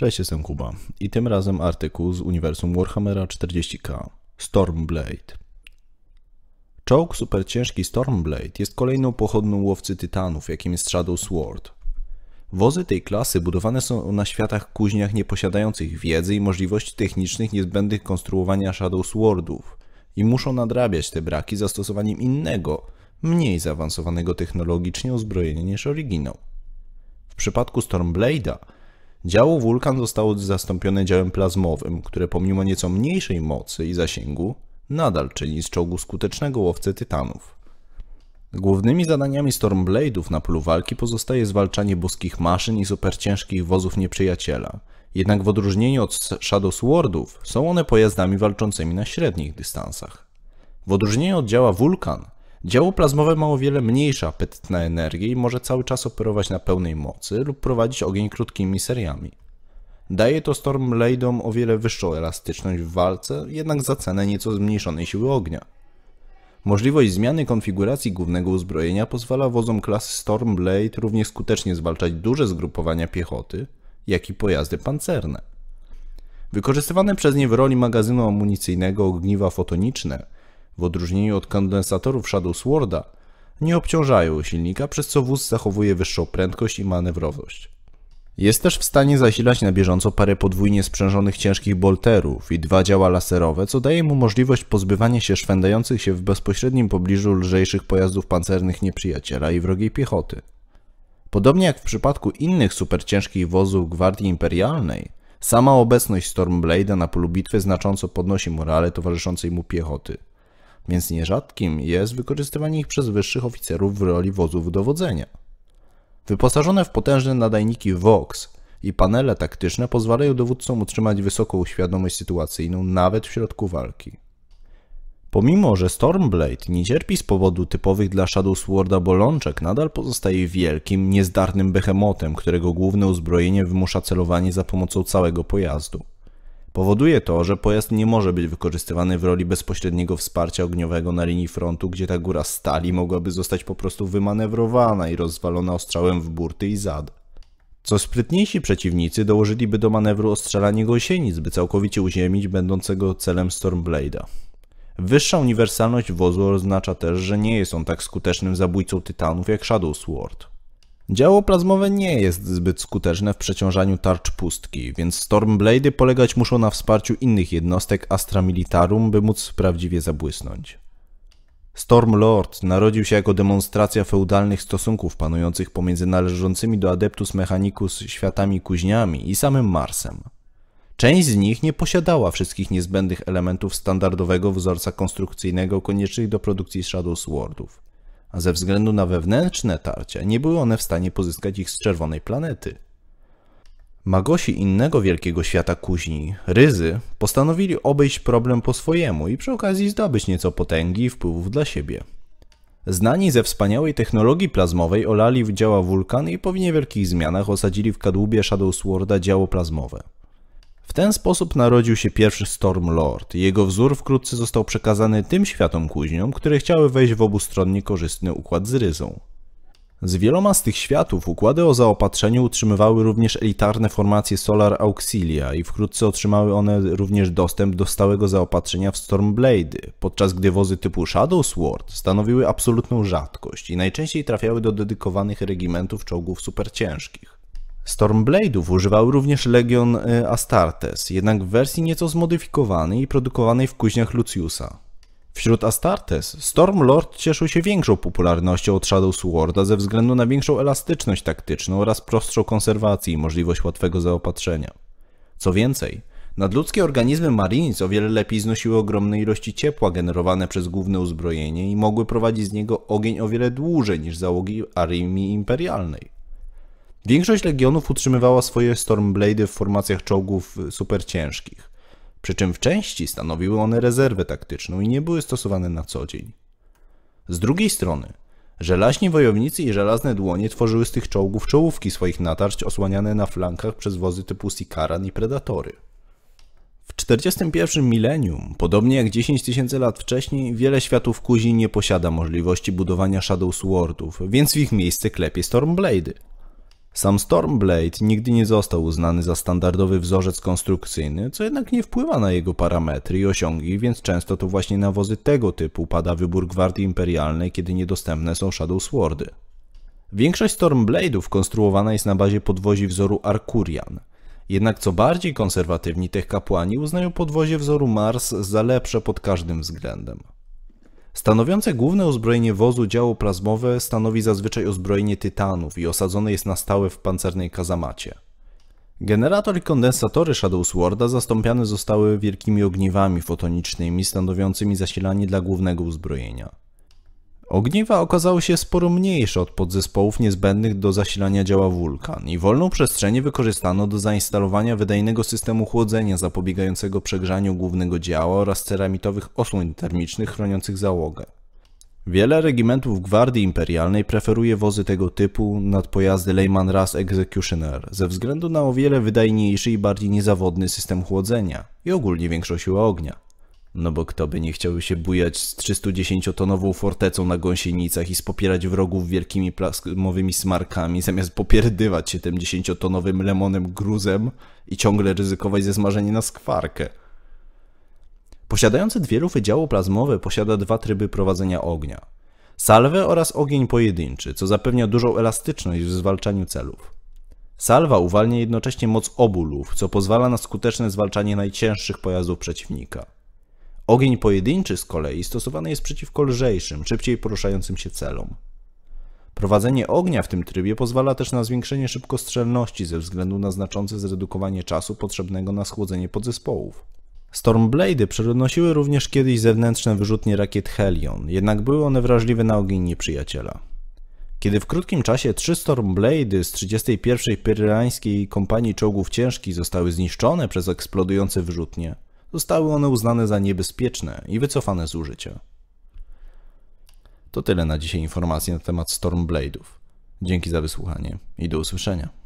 Cześć, jestem Kuba i tym razem artykuł z uniwersum Warhammera 40k Stormblade. Czołg superciężki Stormblade jest kolejną pochodną łowcy tytanów, jakim jest Shadow Sword. Wozy tej klasy budowane są na światach kuźniach nieposiadających wiedzy i możliwości technicznych niezbędnych konstruowania Shadow Swordów i muszą nadrabiać te braki zastosowaniem innego, mniej zaawansowanego technologicznie uzbrojenia niż oryginał. W przypadku Stormblade'a Działo wulkan zostało zastąpione działem plazmowym, które pomimo nieco mniejszej mocy i zasięgu nadal czyni z czołgu skutecznego łowcę tytanów. Głównymi zadaniami Stormblade'ów na polu walki pozostaje zwalczanie boskich maszyn i superciężkich wozów nieprzyjaciela. Jednak w odróżnieniu od Shadow Swordów są one pojazdami walczącymi na średnich dystansach. W odróżnieniu od działa Wulkan Działo plazmowe ma o wiele mniejszy apetyt na energię i może cały czas operować na pełnej mocy lub prowadzić ogień krótkimi seriami. Daje to Storm o wiele wyższą elastyczność w walce, jednak za cenę nieco zmniejszonej siły ognia. Możliwość zmiany konfiguracji głównego uzbrojenia pozwala wozom klasy Storm Blade równie skutecznie zwalczać duże zgrupowania piechoty, jak i pojazdy pancerne. Wykorzystywane przez nie w roli magazynu amunicyjnego ogniwa fotoniczne w odróżnieniu od kondensatorów Shadow Sworda, nie obciążają silnika, przez co wóz zachowuje wyższą prędkość i manewrowość. Jest też w stanie zasilać na bieżąco parę podwójnie sprzężonych ciężkich bolterów i dwa działa laserowe, co daje mu możliwość pozbywania się szwendających się w bezpośrednim pobliżu lżejszych pojazdów pancernych nieprzyjaciela i wrogiej piechoty. Podobnie jak w przypadku innych superciężkich wozów Gwardii Imperialnej, sama obecność Stormblade'a na polu bitwy znacząco podnosi morale towarzyszącej mu piechoty – więc nierzadkim jest wykorzystywanie ich przez wyższych oficerów w roli wozów dowodzenia. Wyposażone w potężne nadajniki VOX i panele taktyczne pozwalają dowódcom utrzymać wysoką świadomość sytuacyjną nawet w środku walki. Pomimo, że Stormblade nie cierpi z powodu typowych dla Shadow Sworda bolączek, nadal pozostaje wielkim, niezdarnym behemotem, którego główne uzbrojenie wymusza celowanie za pomocą całego pojazdu. Powoduje to, że pojazd nie może być wykorzystywany w roli bezpośredniego wsparcia ogniowego na linii frontu, gdzie ta góra stali mogłaby zostać po prostu wymanewrowana i rozwalona ostrzałem w burty i zad. Co sprytniejsi przeciwnicy dołożyliby do manewru ostrzelanie gąsienic, by całkowicie uziemić będącego celem Stormblade'a. Wyższa uniwersalność wozu oznacza też, że nie jest on tak skutecznym zabójcą tytanów jak Shadow Sword. Działo plazmowe nie jest zbyt skuteczne w przeciążaniu tarcz pustki, więc Stormblady polegać muszą na wsparciu innych jednostek Astra Militarum, by móc prawdziwie zabłysnąć. Stormlord narodził się jako demonstracja feudalnych stosunków panujących pomiędzy należącymi do Adeptus Mechanicus światami kuźniami i samym Marsem. Część z nich nie posiadała wszystkich niezbędnych elementów standardowego wzorca konstrukcyjnego koniecznych do produkcji Shadow Swordów a ze względu na wewnętrzne tarcia nie były one w stanie pozyskać ich z czerwonej planety. Magosi innego wielkiego świata kuźni, Ryzy, postanowili obejść problem po swojemu i przy okazji zdobyć nieco potęgi i wpływów dla siebie. Znani ze wspaniałej technologii plazmowej olali w działa wulkan i po niewielkich zmianach osadzili w kadłubie Shadow Sworda działo plazmowe. W ten sposób narodził się pierwszy Stormlord i jego wzór wkrótce został przekazany tym światom kuźniom, które chciały wejść w obustronnie korzystny układ z ryzą. Z wieloma z tych światów układy o zaopatrzeniu utrzymywały również elitarne formacje Solar Auxilia i wkrótce otrzymały one również dostęp do stałego zaopatrzenia w Stormblade, podczas gdy wozy typu Shadow Sword stanowiły absolutną rzadkość i najczęściej trafiały do dedykowanych regimentów czołgów superciężkich. Stormblade'ów używał również Legion y, Astartes, jednak w wersji nieco zmodyfikowanej i produkowanej w kuźniach Luciusa. Wśród Astartes Stormlord cieszył się większą popularnością od Shadow Sworda ze względu na większą elastyczność taktyczną oraz prostszą konserwację i możliwość łatwego zaopatrzenia. Co więcej, nadludzkie organizmy Marines o wiele lepiej znosiły ogromne ilości ciepła generowane przez główne uzbrojenie i mogły prowadzić z niego ogień o wiele dłużej niż załogi armii imperialnej. Większość legionów utrzymywała swoje Stormblady w formacjach czołgów y, superciężkich, przy czym w części stanowiły one rezerwę taktyczną i nie były stosowane na co dzień. Z drugiej strony, żelaśni wojownicy i żelazne dłonie tworzyły z tych czołgów czołówki swoich natarć osłaniane na flankach przez wozy typu Sikaran i Predatory. W 41 milenium, podobnie jak 10 tysięcy lat wcześniej, wiele światów kuzi nie posiada możliwości budowania Shadow Swordów, więc w ich miejsce klepie Stormblady. Sam Stormblade nigdy nie został uznany za standardowy wzorzec konstrukcyjny, co jednak nie wpływa na jego parametry i osiągi, więc często to właśnie na wozy tego typu pada wybór Gwardii Imperialnej, kiedy niedostępne są Shadow Swordy. Większość Stormblade'ów konstruowana jest na bazie podwozi wzoru Arkurian. Jednak co bardziej konserwatywni tych kapłani uznają podwozie wzoru Mars za lepsze pod każdym względem. Stanowiące główne uzbrojenie wozu działo plazmowe stanowi zazwyczaj uzbrojenie tytanów i osadzone jest na stałe w pancernej kazamacie. Generator i kondensatory Shadow Sworda zastąpione zostały wielkimi ogniwami fotonicznymi stanowiącymi zasilanie dla głównego uzbrojenia. Ogniwa okazały się sporo mniejsze od podzespołów niezbędnych do zasilania działa wulkan i wolną przestrzeń wykorzystano do zainstalowania wydajnego systemu chłodzenia zapobiegającego przegrzaniu głównego działa oraz ceramitowych osłon termicznych chroniących załogę. Wiele regimentów Gwardii Imperialnej preferuje wozy tego typu nad pojazdy Lehman Ras Executioner ze względu na o wiele wydajniejszy i bardziej niezawodny system chłodzenia i ogólnie większą siłę ognia. No bo kto by nie chciał się bujać z 310-tonową fortecą na gąsienicach i spopierać wrogów wielkimi plazmowymi smarkami, zamiast popierdywać się tym 10-tonowym lemonem gruzem i ciągle ryzykować ze na skwarkę. Posiadający dwie lufy działo plazmowe posiada dwa tryby prowadzenia ognia. Salwę oraz ogień pojedynczy, co zapewnia dużą elastyczność w zwalczaniu celów. Salwa uwalnia jednocześnie moc obu luf, co pozwala na skuteczne zwalczanie najcięższych pojazdów przeciwnika. Ogień pojedynczy z kolei stosowany jest przeciwko lżejszym, szybciej poruszającym się celom. Prowadzenie ognia w tym trybie pozwala też na zwiększenie szybkostrzelności ze względu na znaczące zredukowanie czasu potrzebnego na schłodzenie podzespołów. Stormblady przenosiły również kiedyś zewnętrzne wyrzutnie rakiet Helion, jednak były one wrażliwe na ogień nieprzyjaciela. Kiedy w krótkim czasie trzy stormblady z 31. Pyrylańskiej Kompanii Czołgów Ciężkich zostały zniszczone przez eksplodujące wyrzutnie, zostały one uznane za niebezpieczne i wycofane z użycia. To tyle na dzisiaj informacji na temat Stormblade'ów. Dzięki za wysłuchanie i do usłyszenia.